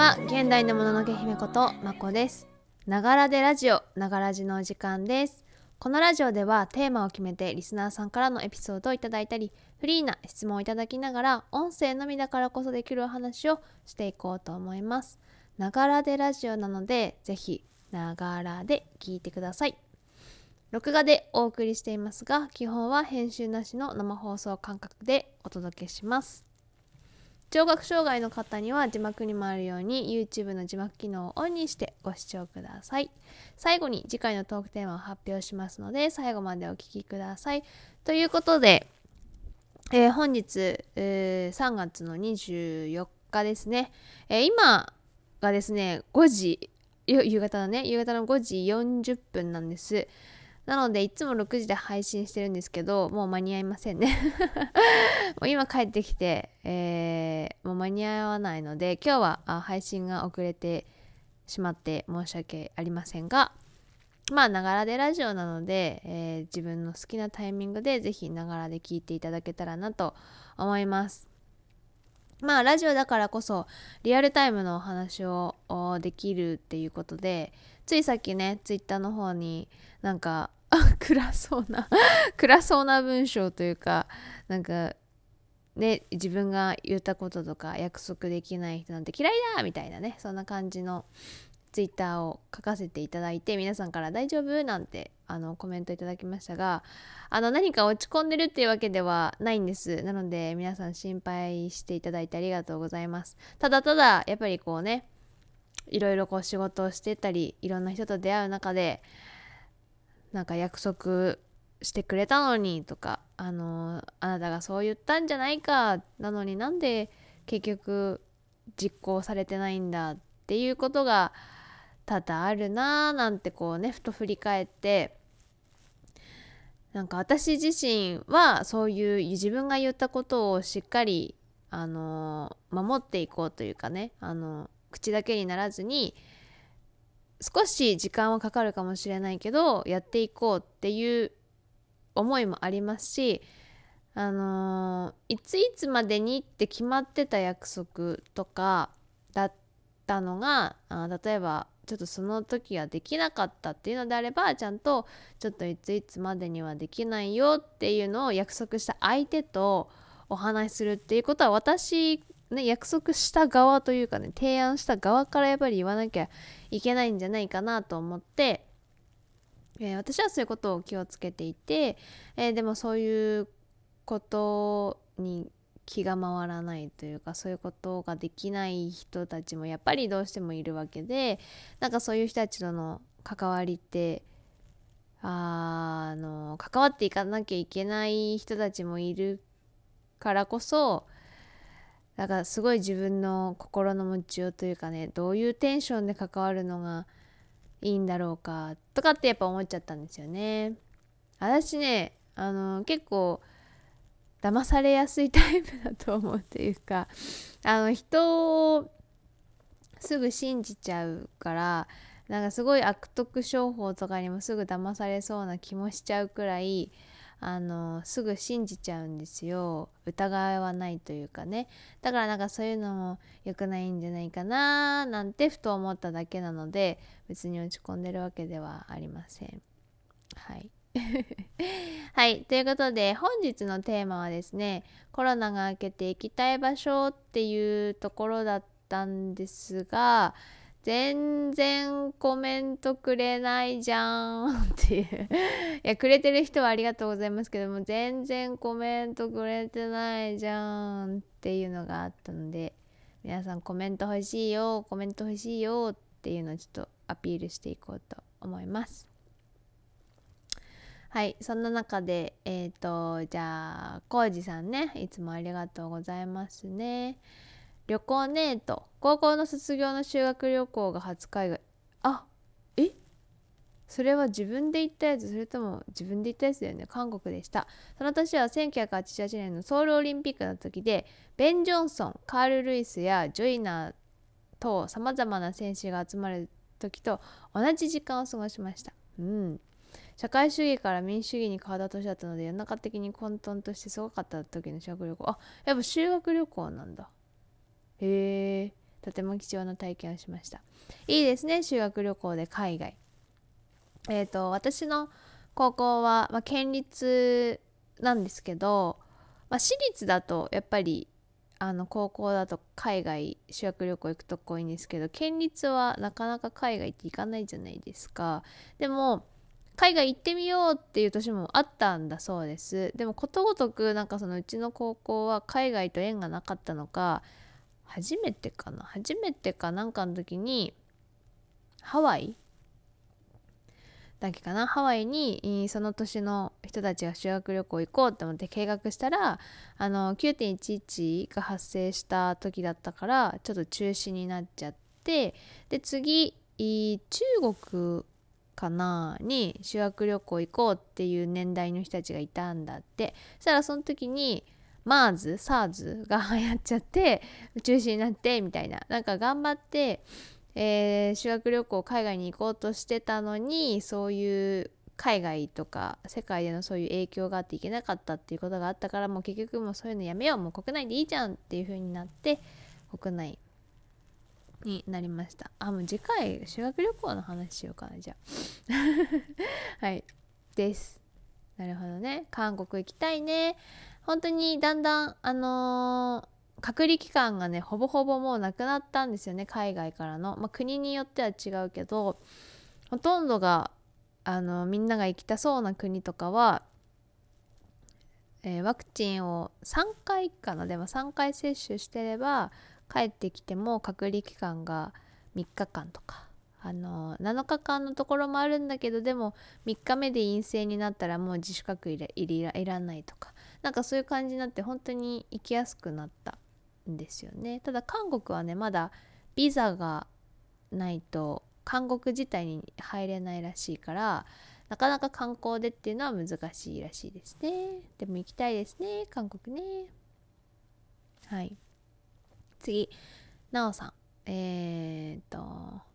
は現代のもののけ姫ことまこですながらでラジオながらじのお時間ですこのラジオではテーマを決めてリスナーさんからのエピソードをいただいたりフリーな質問をいただきながら音声のみだからこそできるお話をしていこうと思いますながらでラジオなのでぜひながらで聞いてください録画でお送りしていますが基本は編集なしの生放送感覚でお届けします聴覚障害の方には字幕にもあるように YouTube の字幕機能をオンにしてご視聴ください。最後に次回のトークテーマを発表しますので最後までお聴きください。ということで、えー、本日、えー、3月の24日ですね、えー、今がですね5時夕方のね夕方の5時40分なんです。なのでいつも6時で配信してるんですけどもう間に合いませんね もう今帰ってきて、えー、もう間に合わないので今日は配信が遅れてしまって申し訳ありませんがまあながらでラジオなので、えー、自分の好きなタイミングで是非ながらで聞いていただけたらなと思います。まあラジオだからこそリアルタイムのお話をできるっていうことでついさっきねツイッターの方になんか暗そうな 暗そうな文章というかなんかね自分が言ったこととか約束できない人なんて嫌いだみたいなねそんな感じのツイッターを書かせていただいて皆さんから「大丈夫?」なんてあのコメントいただきましたがあの何か落ち込んでるっていうわけではないんですなので皆さん心配していただいてありがとうございますただただやっぱりこうねいろいろこう仕事をしてたりいろんな人と出会う中でなんか約束してくれたのにとかあのあなたがそう言ったんじゃないかなのになんで結局実行されてないんだっていうことが多々あるなーなんてこうねふと振り返ってなんか私自身はそういう自分が言ったことをしっかりあの守っていこうというかねあの口だけにならずに少し時間はかかるかもしれないけどやっていこうっていう思いもありますしあのー、いついつまでにって決まってた約束とかだったのがあ例えばちょっとその時はできなかったっていうのであればちゃんとちょっといついつまでにはできないよっていうのを約束した相手とお話しするっていうことは私ね、約束した側というかね提案した側からやっぱり言わなきゃいけないんじゃないかなと思って、えー、私はそういうことを気をつけていて、えー、でもそういうことに気が回らないというかそういうことができない人たちもやっぱりどうしてもいるわけでなんかそういう人たちとの関わりってあの関わっていかなきゃいけない人たちもいるからこそだからすごい自分の心の持ちようというかねどういうテンションで関わるのがいいんだろうかとかってやっぱ思っちゃったんですよね。私ねあの結構騙されやすいタイプだと思うというかあの人をすぐ信じちゃうからなんかすごい悪徳商法とかにもすぐ騙されそうな気もしちゃうくらいあのすぐ信じちゃうんですよ疑いはないというかねだからなんかそういうのも良くないんじゃないかななんてふと思っただけなので別に落ち込んでるわけではありませんはい はい。ということで、本日のテーマはですね、コロナが明けて行きたい場所っていうところだったんですが、全然コメントくれないじゃんっていういやくれてる人はありがとうございますけども全然コメントくれてないじゃんっていうのがあったので皆さんコメント欲しいよコメント欲しいよっていうのをちょっとアピールしていこうと思いますはいそんな中でえっ、ー、とじゃあコウジさんねいつもありがとうございますね旅行ねえと高校の卒業の修学旅行が初海外あえそれは自分で行ったやつそれとも自分で行ったやつだよね韓国でしたその年は1988年のソウルオリンピックの時でベン・ジョンソンカール・ルイスやジョイナーとさまざまな選手が集まる時と同じ時間を過ごしましたうん社会主義から民主主義に変わった年だったので世の中的に混沌としてすごかった時の修学旅行あやっぱ修学旅行なんだへえとても貴重な体験をしましたいいですね修学旅行で海外えっ、ー、と私の高校は、まあ、県立なんですけど、まあ、私立だとやっぱりあの高校だと海外修学旅行行くとこ多いんですけど県立はなかなか海外って行かないじゃないですかでも海外行ってみようっていう年もあったんだそうですでもことごとくなんかそのうちの高校は海外と縁がなかったのか初めてかな初めてかなんかの時にハワイだっけかなハワイにその年の人たちが修学旅行行こうって思って計画したらあの9.11が発生した時だったからちょっと中止になっちゃってで次中国かなに修学旅行行こうっていう年代の人たちがいたんだってそしたらその時にマーズ、サーズが 流行っちゃって中止になってみたいななんか頑張って、えー、修学旅行海外に行こうとしてたのにそういう海外とか世界でのそういう影響があっていけなかったっていうことがあったからもう結局もうそういうのやめようもう国内でいいじゃんっていう風になって国内になりましたあもう次回修学旅行の話しようかなじゃあ はいですなるほどね韓国行きたいね本当にだんだん、あのー、隔離期間がねほぼほぼもうなくなったんですよね海外からの、まあ、国によっては違うけどほとんどがあのみんなが行きたそうな国とかは、えー、ワクチンを3回かなでも3回接種してれば帰ってきても隔離期間が3日間とかあの7日間のところもあるんだけどでも3日目で陰性になったらもう自主隔離いらいらないとかなんかそういう感じになって本当に行きやすくなったんですよねただ韓国はねまだビザがないと韓国自体に入れないらしいからなかなか観光でっていうのは難しいらしいですねでも行きたいですね韓国ねはい次なおさんえー、っと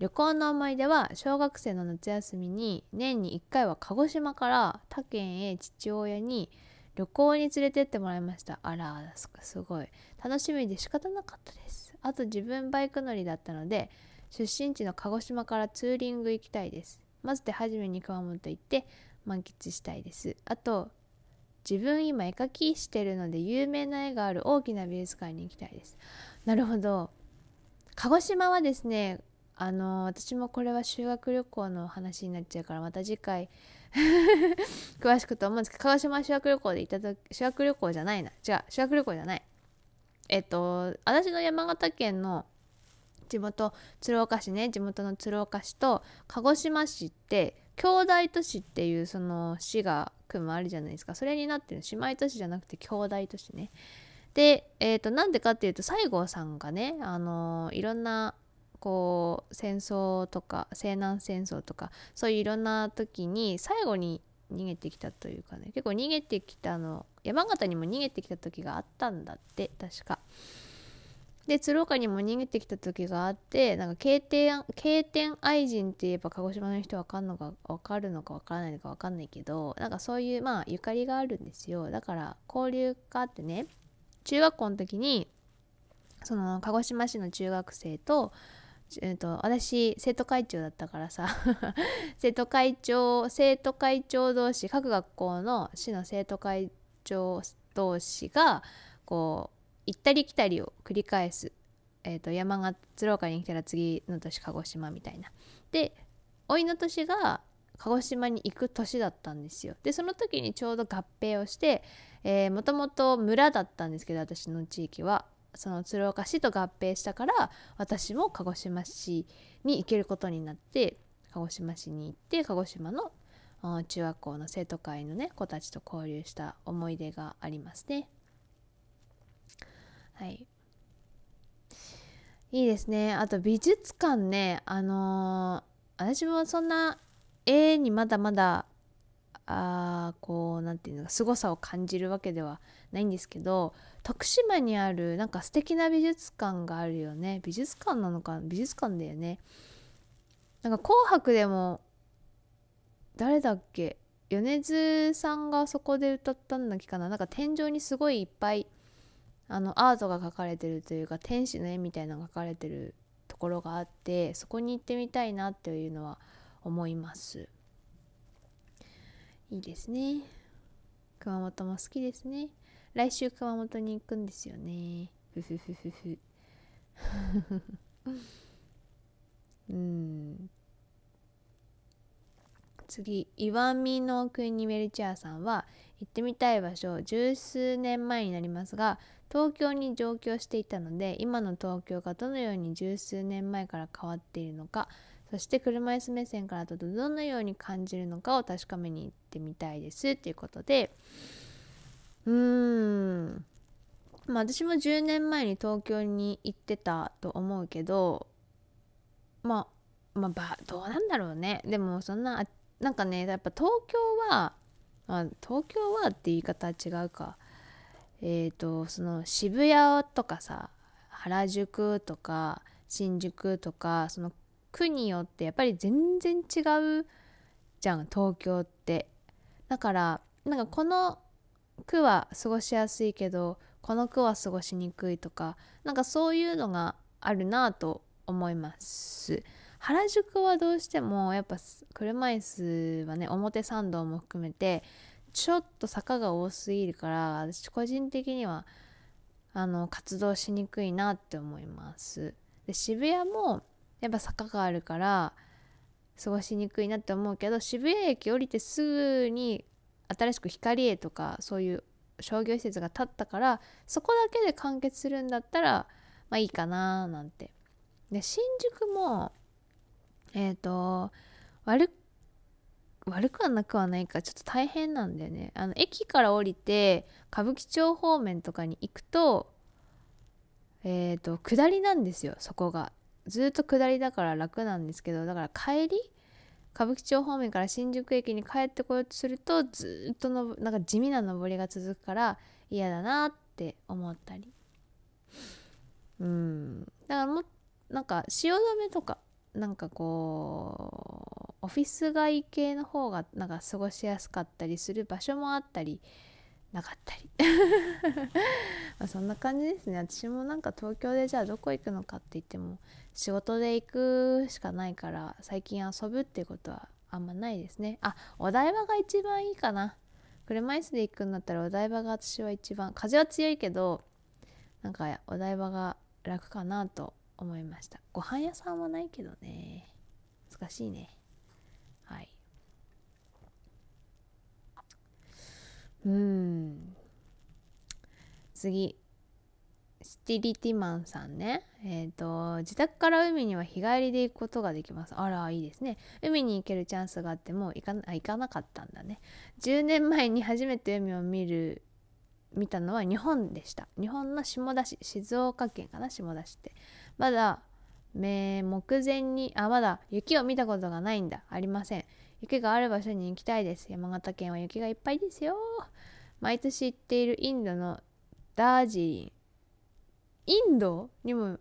旅行の思い出は小学生の夏休みに年に1回は鹿児島から他県へ父親に旅行に連れてってもらいましたあらすごい楽しみで仕方なかったですあと自分バイク乗りだったので出身地の鹿児島からツーリング行きたいですまず手始めに熊本行って満喫したいですあと自分今絵描きしてるので有名な絵がある大きな美術館に行きたいですなるほど鹿児島はですねあの私もこれは修学旅行の話になっちゃうからまた次回 詳しくと思うんですけど鹿児島修学旅行で行った時修学旅行じゃないな違う修学旅行じゃないえっと私の山形県の地元鶴岡市ね地元の鶴岡市と鹿児島市って兄弟都市っていうその市が組むあるじゃないですかそれになってる姉妹都市じゃなくて兄弟都市ねで、えっと、なんでかっていうと西郷さんがね、あのいろんなこう戦争とか西南戦争とかそういういろんな時に最後に逃げてきたというかね結構逃げてきたの山形にも逃げてきた時があったんだって確か。で鶴岡にも逃げてきた時があってなんか経典経典愛人って言えば鹿児島の人わかんのかわかるのかわからないのかわかんないけどなんかそういうまあゆかりがあるんですよだから交流があってね中学校の時にその鹿児島市の中学生とえーと、私生徒会長だったからさ 生徒会長生徒会長同士各学校の市の生徒会長同士がこう行ったり来たりを繰り返す、えーと、山が鶴岡に来たら次の年鹿児島みたいな。で甥いの年が鹿児島に行く年だったんですよ。でその時にちょうど合併をしてもともと村だったんですけど私の地域はその鶴岡市と合併したから私も鹿児島市に行けることになって鹿児島市に行って鹿児島の中学校の生徒会のね子たちと交流した思い出がありますね。はい、いいですねあと美術館ねあのー、私もそんな絵にまだまだあこう何て言うのか凄さを感じるわけではないんですけど徳島にあるなんか素敵な美術館があるよね美術館なのか美術館だよねなんか「紅白」でも誰だっけ米津さんがそこで歌ったんだっけかななんか天井にすごいいっぱいあのアートが描かれてるというか天使の絵みたいなのが描かれてるところがあってそこに行ってみたいなっていうのは思います。いいですね熊本も好きですね来週熊本に行くんですよねふふふふふうん次岩見の国メルチャーさんは行ってみたい場所十数年前になりますが東京に上京していたので今の東京がどのように十数年前から変わっているのかそして車椅子目線からだとどのように感じるのかを確かめに行ってみたいですっていうことでうーんまあ私も10年前に東京に行ってたと思うけどまあまあどうなんだろうねでもそんななんかねやっぱ東京は、まあ、東京はって言い方は違うかえっ、ー、とその渋谷とかさ原宿とか新宿とかその区によってやっぱり全然違うじゃん東京ってだからなんかこの区は過ごしやすいけどこの区は過ごしにくいとかなんかそういうのがあるなと思います原宿はどうしてもやっぱ車椅子はね表参道も含めてちょっと坂が多すぎるから私個人的にはあの活動しにくいなって思いますで渋谷もやっぱ坂があるから過ごしにくいなって思うけど渋谷駅降りてすぐに新しく光栄とかそういう商業施設が建ったからそこだけで完結するんだったらまあいいかななんて。で新宿もえっ、ー、と悪悪くはなくはないかちょっと大変なんだよねあの駅から降りて歌舞伎町方面とかに行くとえっ、ー、と下りなんですよそこがずっと下りだから楽なんですけどだから帰り歌舞伎町方面から新宿駅に帰ってこようとするとずっとのなんか地味な上りが続くから嫌だなって思ったりうんだからもなんか汐留とかなんかこうオフィス街系の方がなんか過ごしやすかったりする場所もあったりなかったり まそんな感じですね私もなんか東京でじゃあどこ行くのかって言っても仕事で行くしかないから最近遊ぶってことはあんまないですねあお台場が一番いいかな車椅子で行くんだったらお台場が私は一番風は強いけどなんかお台場が楽かなと思いましたご飯屋さんはないけどね難しいねはいうん次スティリティマンさんね。えっ、ー、と、自宅から海には日帰りで行くことができます。あら、いいですね。海に行けるチャンスがあっても行かあ行かなかったんだね。10年前に初めて海を見る、見たのは日本でした。日本の下田市、静岡県かな、下田市って。まだ、目目前に、あ、まだ雪を見たことがないんだ。ありません。雪がある場所に行きたいです。山形県は雪がいっぱいですよ。毎年行っているインドのダージリン。インドにも、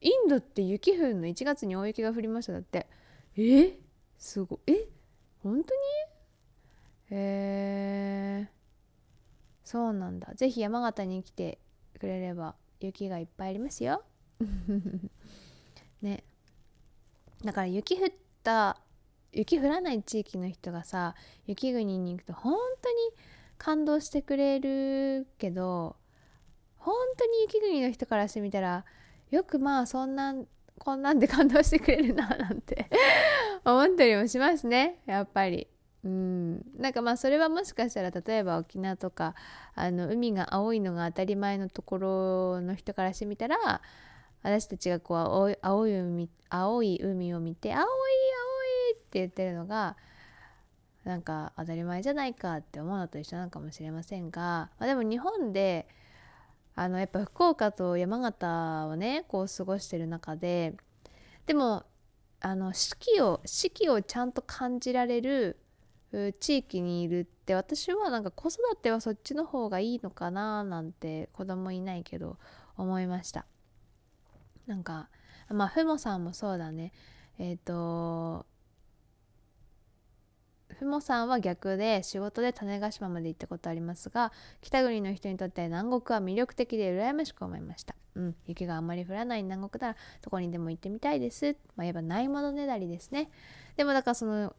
インドって雪降るの1月に大雪が降りましただって。えすごい。え本当にへえー、そうなんだ。ぜひ山形に来てくれれば雪がいっぱいありますよ。ね。だから雪降った雪降らない地域の人がさ雪国に行くと本当に感動してくれるけど本当に雪国の人からしてみたらよくまあそんなこんなんで感動してくれるななんて 思ったりもしますねやっぱり。うんなんかまあそれはもしかしたら例えば沖縄とかあの海が青いのが当たり前のところの人からしてみたら私たちがこう青い青い海青い海を見て青い青って言ってるのがなんか当たり前じゃないかって思うのと一緒なのかもしれませんが、まあ、でも日本であのやっぱ福岡と山形をねこう過ごしてる中ででもあの四季を四季をちゃんと感じられる地域にいるって私はなんか子育てはそっちの方がいいのかななんて子供いないけど思いましたなんかまあふもさんもそうだねえっ、ー、とふもさんは逆で仕事で種子島まで行ったことありますが北国の人にとって南国は魅力的で羨ましく思いました、うん、雪があまり降らない南国ならどこにでも行ってみたいです、まあ、言えばないものねだりですねでもだからその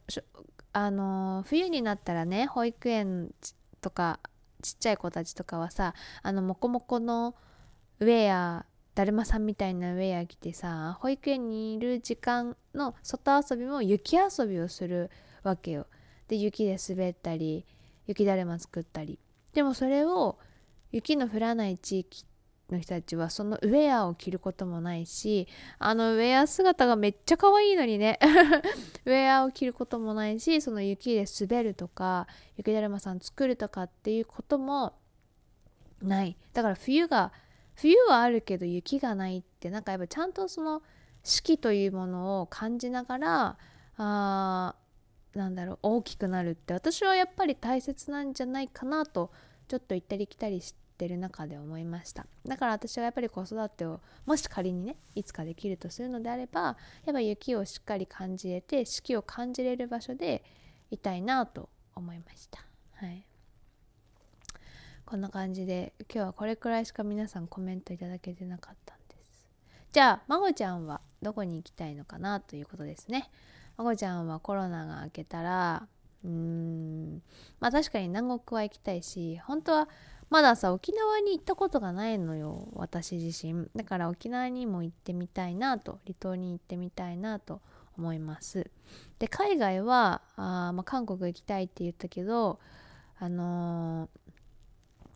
あのー、冬になったらね保育園とかちっちゃい子たちとかはさあのモコモコのウェアだるまさんみたいなウェア着てさ保育園にいる時間の外遊びも雪遊びをする。わけよ。で雪で滑ったり雪だるま作ったり。でもそれを雪の降らない地域の人たちはそのウェアを着ることもないしあのウェア姿がめっちゃ可愛いのにね ウェアを着ることもないしその雪で滑るとか雪だるまさん作るとかっていうこともないだから冬が冬はあるけど雪がないってなんかやっぱちゃんとその四季というものを感じながらあーなんだろう大きくなるって私はやっぱり大切なんじゃないかなとちょっと行ったり来たりしてる中で思いましただから私はやっぱり子育てをもし仮にねいつかできるとするのであればやっぱ雪をしっかり感じれて四季を感じれる場所でいたいなと思いましたはいこんな感じで今日はこれくらいしか皆さんコメントいただけてなかったんですじゃあま帆ちゃんはどこに行きたいのかなということですねまこちゃんはコロナが明けたらうーんまあ確かに南国は行きたいし本当はまださ沖縄に行ったことがないのよ私自身だから沖縄にも行ってみたいなと離島に行ってみたいなと思いますで海外はあ、まあ、韓国行きたいって言ったけどあのー、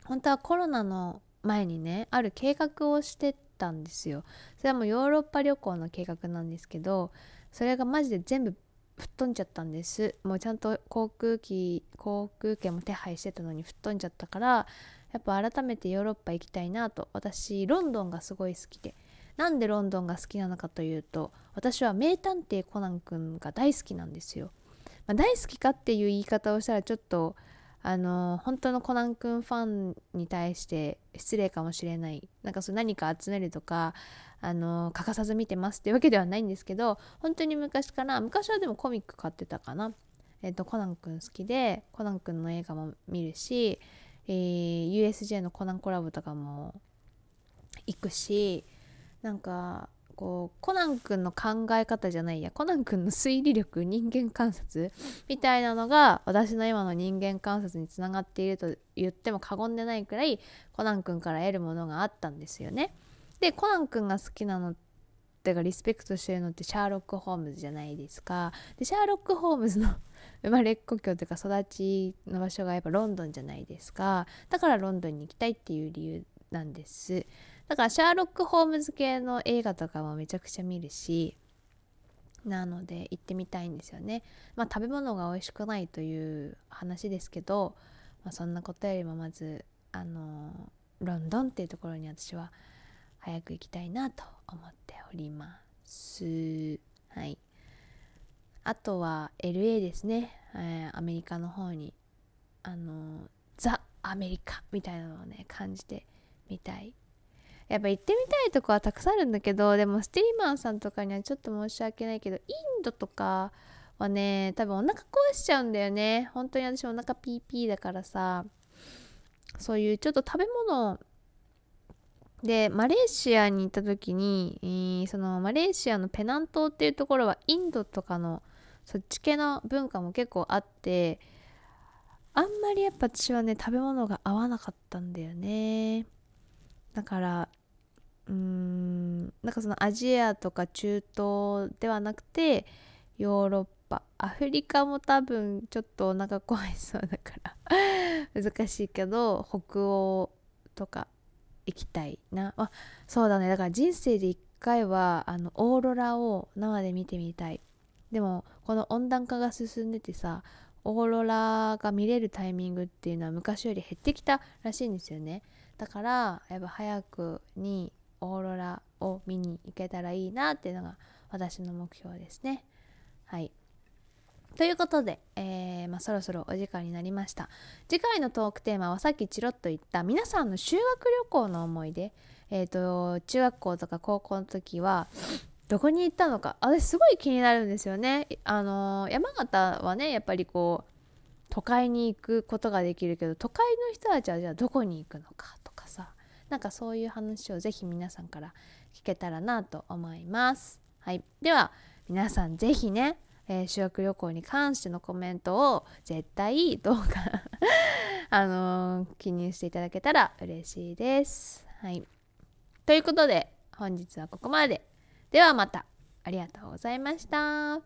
本当はコロナの前にねある計画をしてたんですよそれはもうヨーロッパ旅行の計画なんですけどそれがマジで全部吹っ飛んじゃったんですもうちゃんと航空機航空券も手配してたのに吹っ飛んじゃったからやっぱ改めてヨーロッパ行きたいなと私ロンドンがすごい好きでなんでロンドンが好きなのかというと私は名探偵コナン君が大好きなんですよ、まあ、大好きかっていう言い方をしたらちょっとあの本当のコナン君ファンに対して失礼かもしれないなんかそう何か集めるとかあの欠かさず見てますっていうわけではないんですけど本当に昔から昔はでもコミック買ってたかな、えっとコナン君好きでコナン君の映画も見るし、えー、USJ のコナンコラボとかも行くしなんかこうコナン君の考え方じゃないやコナン君の推理力人間観察みたいなのが私の今の人間観察につながっていると言っても過言でないくらいコナン君から得るものがあったんですよね。でコナン君が好きなのってかリスペクトしてるのってシャーロック・ホームズじゃないですか。でシャーロック・ホームズの 生まれ故郷というか育ちの場所がやっぱロンドンじゃないですか。だからロンドンに行きたいっていう理由なんですだからシャーロック・ホームズ系の映画とかもめちゃくちゃ見るしなので行ってみたいんですよね、まあ、食べ物が美味しくないという話ですけど、まあ、そんなことよりもまずあのロンドンっていうところに私は早く行きたいなと思っておりますはいあとは LA ですね、えー、アメリカの方にあのザ・アメリカみたいなのをね感じてみたいやっぱ行ってみたいとこはたくさんあるんだけどでもスティリマンさんとかにはちょっと申し訳ないけどインドとかはね多分お腹壊しちゃうんだよね本当に私お腹ピーピーだからさそういうちょっと食べ物でマレーシアに行った時に、えー、そのマレーシアのペナン島っていうところはインドとかのそっち系の文化も結構あってあんまりやっぱ私はね食べ物が合わなかったんだよねだからうーんなんかそのアジアとか中東ではなくてヨーロッパアフリカも多分ちょっとお腹壊しそうだから 難しいけど北欧とか行きたいなあそうだねだから人生で一回はあのオーロラを生で見てみたいでもこの温暖化が進んでてさオーロラが見れるタイミングっていうのは昔より減ってきたらしいんですよねだからやっぱ早くにオーロラを見に行けたらいいなっていうのが私の目標ですね。はいということで、えー、まあ、そろそろお時間になりました次回のトークテーマはさっきちろっと言った皆さんの修学旅行の思い出、えーと、中学校とか高校の時はどこに行ったのかあれ、すごい気になるんですよね。あのー、山形はねやっぱりこう都会に行くことができるけど都会の人たちはじゃあどこに行くのかとなんかそういう話をぜひ皆さんから聞けたらなと思います。はい、では皆さんぜひね、えー、修学旅行に関してのコメントを絶対どうかあのー、記入していただけたら嬉しいです。はい、ということで本日はここまで。ではまたありがとうございました。